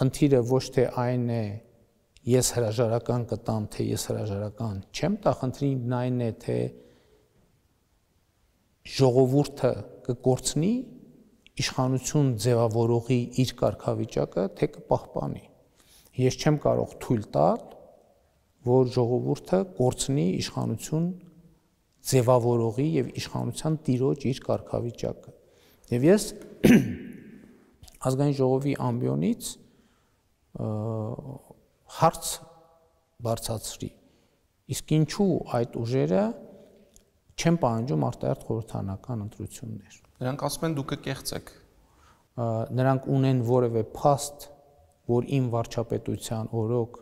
խնդիրը ոչ թե այն է ես հրաժարական կտամ, թե ես հրաժարական չեմ տա, խնդրին այն է, թե ժողովուրդը կկործնի իշխանություն ձևավորողի իր կարգավիճակը, թե կպահպանի։ Ես չեմ կարող թույլ տալ, որ ժողովուրդը կործնի իշխանություն ձևավորողի եւ իշխանության տիրոջ իր կարգավիճակը։ Եվ ես ազգային ժողովի ամբիոնից հարց բարձացրի։ Իսկ ինչու այդ ուժերը չեն պահանջում արտահերթ խորհրդանական ընտրություններ։ Նրանք ասում են դուք կեղծեք։ Նրանք ունեն որևէ փաստ, որ իմ վարչապետության օրոք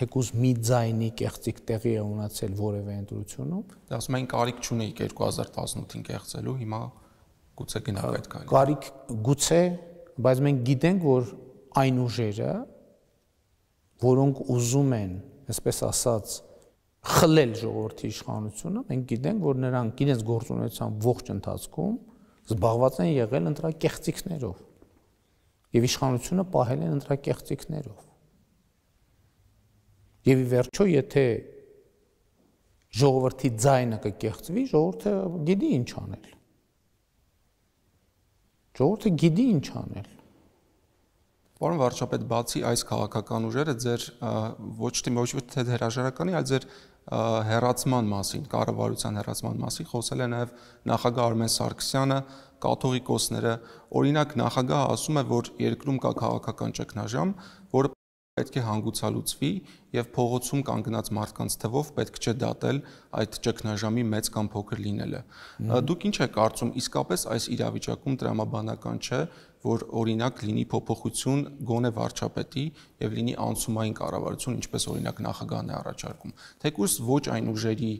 թեկուզ մի ձայնի կեղծիկ տեղի է ունացել որևէ ընտրությունում։ Դա ասում են կարիք չունեիք 2018-ին կեղծելու, հիմա գուցե գնաք այդ կարիք։ Կարիք գուցե, բայց մենք գիտենք, որ այն ուժերը, որոնք ուզում են, այսպես ասած, խլել ժողովրդի իշխանությունը, մենք գիտենք, որ նրանք իրենց գործունեության ողջ ընթացքում զբաղված են եղել ընտրակեղծիքներով եւ իշխանությունը պահել են ընտրակեղծիքներով։ Եվ ի վերջո, եթե ժողովրդի ձայնը կկեղծվի, ժողովուրդը գիտի ինչ անել։ Ժողովուրդը գիտի ինչ անել։ Պարոն վարչապետ, բացի այս քաղաքական ուժերը ձեր ոչ թե ոչ թե հերաժարականի, այլ ձեր հերացման մասին, կառավարության հերացման մասին խոսել է նաև նախագահ Արմեն Սարգսյանը, կաթողիկոսները։ Օրինակ նախագահը ասում է, որ երկրում կա քաղաքական ճգնաժամ, որը պետք է հանգուցալուծվի եւ փողոցում կանգնած մարդկանց թվով պետք չէ դատել այդ ճգնաժամի մեծ կամ փոքր լինելը։ Դուք ինչ եք կարծում, իսկապես այս իրավիճակում դրամաբանական չէ, որ օրինակ լինի փոփոխություն գոնե վարչապետի եւ լինի անցումային կառավարություն, ինչպես օրինակ նախագահն է առաջարկում։ Թեկուզ ոչ այն ուժերի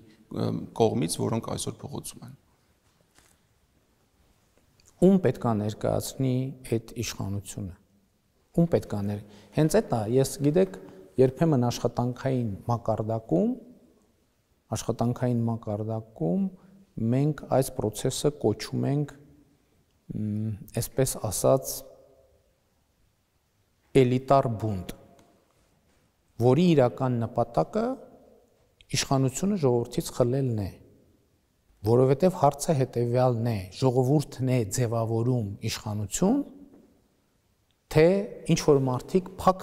կողմից, որոնք այսօր փողոցում են։ Ում պետք է ներկայացնի այդ իշխանությունը ում պետք է աներ։ Հենց այդ է, ես գիտեք, երբեմն աշխատանքային մակարդակում աշխատանքային մակարդակում մենք այս process-ը կոչում ենք այսպես ասած էլիտար բունտ, որի իրական նպատակը իշխանությունը ժողովրդից խլելն է, որովհետև հարցը հետևյալն է, ժողովուրդն է ձևավորում իշխանություն, թե ինչ որ մարդիկ փակ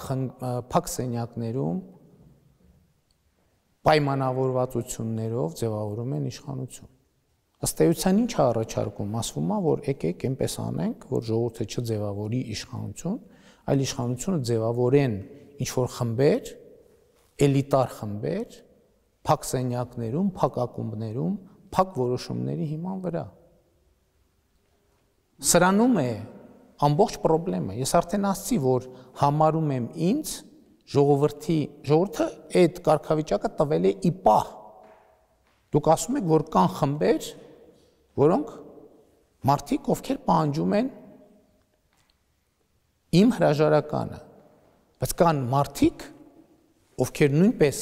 փակ սենյակներում պայմանավորվածություններով ձևավորում են իշխանություն։ Ըստ էության ինչ է առաջարկում, ասվում է, որ եկեք այնպես անենք, որ ժողովուրդը չձևավորի իշխանություն, այլ իշխանությունը ձևավորեն ինչ որ խմբեր, էլիտար խմբեր, փակ սենյակներում, փակ ակումբներում, փակ որոշումների հիման վրա։ Սրանում է ամբողջ խնդրեմը։ Ես արդեն ասացի, որ համարում եմ ինձ ժողովրդի ժողովրդը այդ կարգավիճակը տվել է ի պահ։ Դուք ասում եք, որ կան խմբեր, որոնք մարդիկ, ովքեր պահանջում են իմ հրաժարականը, բայց կան մարդիկ, ովքեր նույնպես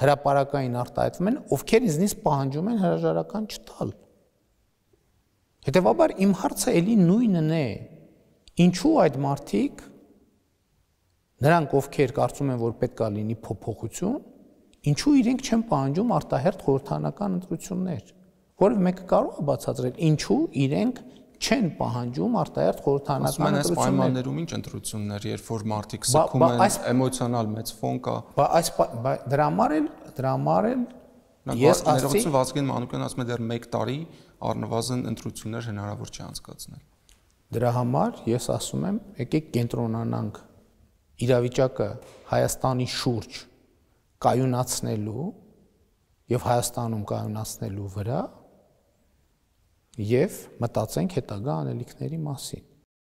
հրաապարակային արտահայտվում են, ովքեր ինձնից պահանջում են հրաժարական չտալ։ Հետևաբար իմ հարցը ելի նույնն է, Ինչու այդ մարդիկ նրանք ովքեր կարծում են որ պետքա լինի փոփոխություն, ինչու իրենք չեն պահանջում արտահերթ խորհրդանական ընտրություններ, որով մեկը կարող է բացատրել ինչու իրենք չեն պահանջում արտահերթ խորհրդանական ընտրություններ։ Ասում են այս պայմաններում ինչ ընտրություններ, երբ որ մարդիկ սկում են, էմոցիոնալ մեծ ֆոն կա։ Բա այս դրա համար էլ, դրա համար էլ ես ասացի Վազգեն Մանուկյան ասում է դեռ 1 տարի առնվազն ընտրություններ հնարավոր չի անցկացնել։ Դրա համար ես ասում եմ, եկեք կենտրոնանանք իրավիճակը Հայաստանի շուրջ կայունացնելու եւ Հայաստանում կայունացնելու վրա եւ մտածենք հետագա անելիքների մասին։